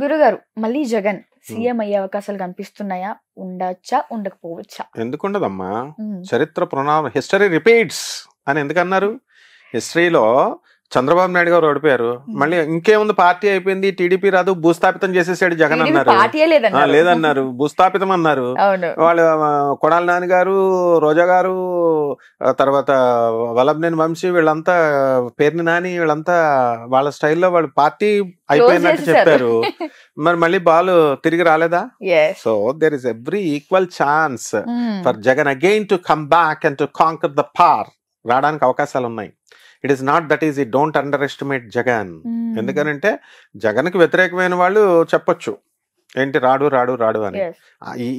గురుగారు మళ్ళీ జగన్ సీఎం అయ్యే అవకాశాలు కనిపిస్తున్నాయా ఉండొచ్చా ఉండకపోవచ్చా ఎందుకుండదమ్మా చరిత్ర పునా హిస్టరీ రిపీట్స్ అని ఎందుకన్నారు హిస్టరీలో చంద్రబాబు నాయుడు గారు ఓడిపోయారు మళ్ళీ ఇంకేముంది పార్టీ అయిపోయింది టీడీపీ రాదు భూస్థాపితం చేసేసాడు జగన్ అన్నారు లేదన్నారు భూస్థాపితం అన్నారు వాళ్ళు కొడాల నాని గారు రోజా గారు తర్వాత వల్లభనేని వంశీ వీళ్ళంతా పేరుని నాని వీళ్ళంతా వాళ్ళ స్టైల్లో వాళ్ళు పార్టీ అయిపోయినట్టు చెప్పారు మరి మళ్ళీ బాలు తిరిగి రాలేదా so there is every equal chance for Jagan again to come back and to conquer the power రావడానికి అవకాశాలు ఉన్నాయి it is not that is ఈ డోంట్ అండర్ ఎస్టిమేట్ జగన్ ఎందుకనంటే జగన్కి వ్యతిరేకమైన వాళ్ళు చెప్పొచ్చు ఏంటి రాడు రాడు రాడు అని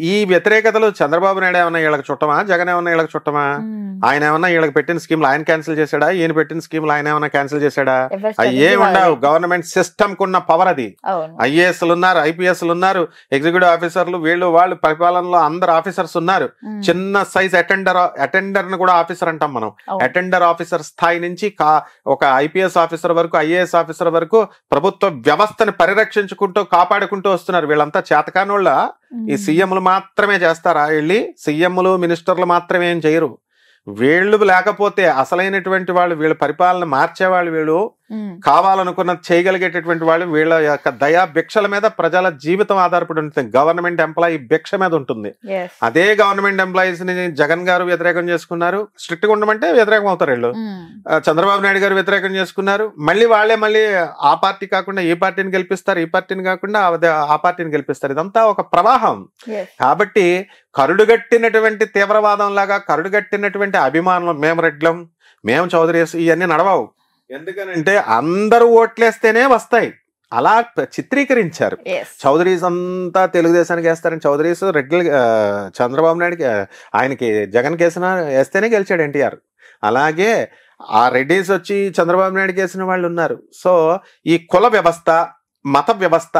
ఈ వ్యతిరేకతలు చంద్రబాబు నాయుడు ఏమన్నా వీళ్ళకి చుట్టమా జగన్ ఏమన్నా వీళ్ళకి చుట్టమా hmm. ఆయన ఏమన్నా వీళ్ళకి పెట్టిన స్కీమ్ ఆయన క్యాన్సిల్ చేశాడా ఈయన పెట్టిన స్కీమ్ ఆయన ఏమన్నా క్యాన్సిల్ చేశాడా అయ్యే ఉండవు గవర్నమెంట్ సిస్టమ్ కున్న పవర్ అది ఐఏఎస్ ఉన్నారు ఐపీఎస్లు ఉన్నారు ఎగ్జిక్యూటివ్ ఆఫీసర్లు వీళ్ళు వాళ్ళు పరిపాలనలో అందరు ఆఫీసర్స్ ఉన్నారు hmm. చిన్న సైజ్ అటెండర్ అటెండర్ ని కూడా ఆఫీసర్ అంటాం మనం అటెండర్ ఆఫీసర్ స్థాయి నుంచి ఒక ఐపీఎస్ ఆఫీసర్ వరకు ఐఏఎస్ ఆఫీసర్ వరకు ప్రభుత్వ వ్యవస్థను పరిరక్షించుకుంటూ కాపాడుకుంటూ వస్తున్నారు వీళ్ళ వీళ్ళంతా చేతకానోళ్ళ ఈ సీఎంలు మాత్రమే చేస్తారా వెళ్ళి సీఎంలు మినిస్టర్లు మాత్రమే ఏం చేయరు వీళ్ళు లేకపోతే అసలైనటువంటి వాళ్ళు వీళ్ళ పరిపాలన మార్చేవాళ్ళు వీళ్ళు కావాలనుకున్నది చేయగలిగేటటువంటి వాళ్ళు వీళ్ళ యొక్క దయా భిక్షల మీద ప్రజల జీవితం ఆధారపడి ఉంటుంది గవర్నమెంట్ ఎంప్లాయీ భిక్ష మీద ఉంటుంది అదే గవర్నమెంట్ ఎంప్లాయీస్ ని జగన్ గారు వ్యతిరేకం చేసుకున్నారు స్ట్రిక్ట్ గా ఉండమంటే వ్యతిరేకం అవుతారు వీళ్ళు చంద్రబాబు నాయుడు గారు వ్యతిరేకం చేసుకున్నారు మళ్ళీ వాళ్ళే మళ్ళీ ఆ పార్టీ కాకుండా ఈ పార్టీని గెలిపిస్తారు ఈ పార్టీని కాకుండా ఆ పార్టీని గెలిపిస్తారు ఇదంతా ఒక ప్రవాహం కాబట్టి కరుడుగట్టినటువంటి తీవ్రవాదం లాగా కరుడుగట్టినటువంటి అభిమానులు మేము రెడ్లం మేము చౌదరి ఇవన్నీ నడవవు ఎందుకనంటే అందరూ ఓట్లేస్తేనే వస్తాయి అలా చిత్రీకరించారు చౌదరీస్ అంతా తెలుగుదేశానికి వేస్తారని చౌదరీస్ రెగ్యులర్ చంద్రబాబు నాయుడుకి ఆయనకి జగన్ కేసిన వేస్తేనే గెలిచాడు ఎన్టీఆర్ అలాగే ఆ రెడ్డిస్ వచ్చి చంద్రబాబు నాయుడు కేసిన వాళ్ళు ఉన్నారు సో ఈ కుల వ్యవస్థ మత వ్యవస్థ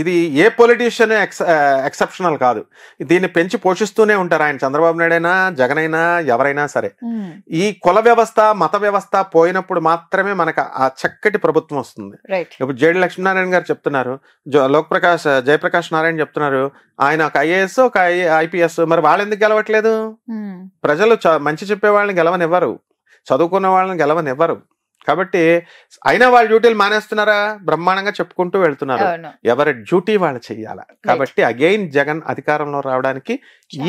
ఇది ఏ పొలిటీషియన్ ఎక్స్ ఎక్సెప్షనల్ కాదు దీన్ని పెంచి పోషిస్తూనే ఉంటారు ఆయన చంద్రబాబు నాయుడు అయినా జగన్ అయినా ఎవరైనా సరే ఈ కుల వ్యవస్థ మత వ్యవస్థ పోయినప్పుడు మాత్రమే మనకు ఆ చక్కటి ప్రభుత్వం వస్తుంది ఇప్పుడు జేడి లక్ష్మీనారాయణ గారు చెప్తున్నారు లోక్ ప్రకాష్ జయప్రకాష్ నారాయణ చెప్తున్నారు ఆయన ఒక ఐఏఎస్ ఒక ఐపీఎస్ మరి వాళ్ళు ఎందుకు గెలవట్లేదు ప్రజలు మంచి చెప్పే వాళ్ళని గెలవనివ్వరు చదువుకున్న వాళ్ళని గెలవనివ్వరు కాబట్టి అయినా వాళ్ళ డ్యూటీలు మానేస్తున్నారా బ్రహ్మాండంగా చెప్పుకుంటూ వెళ్తున్నారు ఎవరి డ్యూటీ వాళ్ళు చెయ్యాల కాబట్టి అగైన్ జగన్ అధికారంలో రావడానికి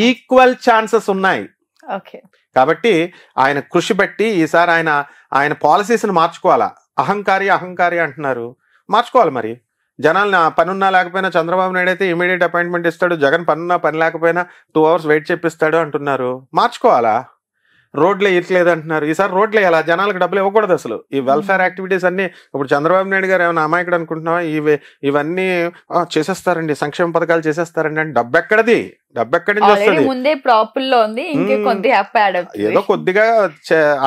ఈక్వల్ ఛాన్సెస్ ఉన్నాయి కాబట్టి ఆయన కృషి పెట్టి ఈసారి ఆయన ఆయన పాలసీస్ని మార్చుకోవాలా అహంకారి అహంకారి అంటున్నారు మార్చుకోవాలి మరి జనాలు నా పనున్నా లేకపోయినా చంద్రబాబు నాయుడు అయితే ఇమీడియట్ అపాయింట్మెంట్ ఇస్తాడు జగన్ పనున్నా పని లేకపోయినా టూ అవర్స్ వెయిట్ చేపిస్తాడు అంటున్నారు మార్చుకోవాలా రోడ్లు వేయట్లేదు అంటున్నారు ఈసారి రోడ్లు ఇవ్వాలి జనాలకు డబ్బులు ఇవ్వకూడదు అసలు ఈ వెల్ఫేర్ యాక్టివిటీస్ అన్ని ఇప్పుడు చంద్రబాబు నాయుడు గారు ఏమైనా అమాయకుడు అనుకుంటున్నావా ఇవి ఇవన్నీ చేసేస్తారండి సంక్షేమ పథకాలు చేసేస్తారండి అంటే డబ్బు ఎక్కడది డబ్బు ఎక్కడి నుంచి ఏదో కొద్దిగా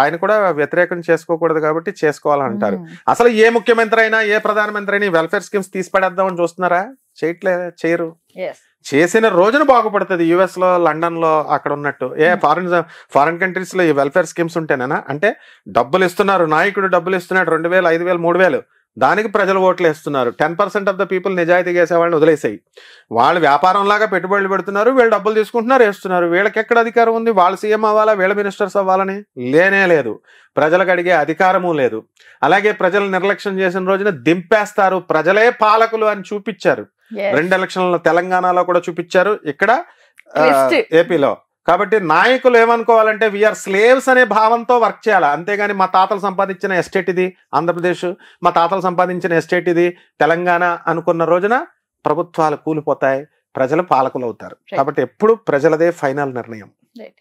ఆయన కూడా వ్యతిరేకం చేసుకోకూడదు కాబట్టి చేసుకోవాలంటారు అసలు ఏ ముఖ్యమంత్రి అయినా ఏ ప్రధానమంత్రి అయినా వెల్ఫేర్ స్కీమ్స్ తీసి పడేద్దామని చూస్తున్నారా చేయట్లేదు చేయరు చేసిన రోజున బాగుపడుతుంది యుఎస్లో లండన్లో అక్కడ ఉన్నట్టు ఏ ఫారిన్ ఫారిన్ కంట్రీస్లో ఈ వెల్ఫేర్ స్కీమ్స్ ఉంటేనేనా అంటే డబ్బులు ఇస్తున్నారు నాయకుడు డబ్బులు ఇస్తున్నాడు రెండు వేలు ఐదు వేలు మూడు వేలు దానికి ప్రజలు ఓట్లు వేస్తున్నారు ten percent of the people నిజాయితీ చేసే వాళ్ళని వదిలేసాయి వాళ్ళు వ్యాపారంలాగా పెట్టుబడులు పెడుతున్నారు వీళ్ళు డబ్బులు తీసుకుంటున్నారు వేస్తున్నారు వీళ్ళకి ఎక్కడ అధికారం ఉంది వాళ్ళు సీఎం అవ్వాలా వీళ్ళ మినిస్టర్స్ అవ్వాలని లేనే లేదు ప్రజలకు అడిగే అధికారము లేదు అలాగే ప్రజలు నిర్లక్ష్యం చేసిన రోజున దింపేస్తారు ప్రజలే పాలకులు అని చూపించారు రెండు ఎలక్షన్లు తెలంగాణలో కూడా చూపించారు ఇక్కడ ఏపీలో కాబట్టి నాయకులు ఏమనుకోవాలంటే విఆర్ స్లేవ్స్ అనే భావంతో వర్క్ చేయాలి అంతేగాని మా తాతలు సంపాదించిన ఎస్టేట్ ఇది ఆంధ్రప్రదేశ్ మా తాతలు సంపాదించిన ఎస్టేట్ ఇది తెలంగాణ అనుకున్న రోజున ప్రభుత్వాలు కూలిపోతాయి ప్రజలు పాలకులు అవుతారు కాబట్టి ఎప్పుడు ప్రజలదే ఫైనల్ నిర్ణయం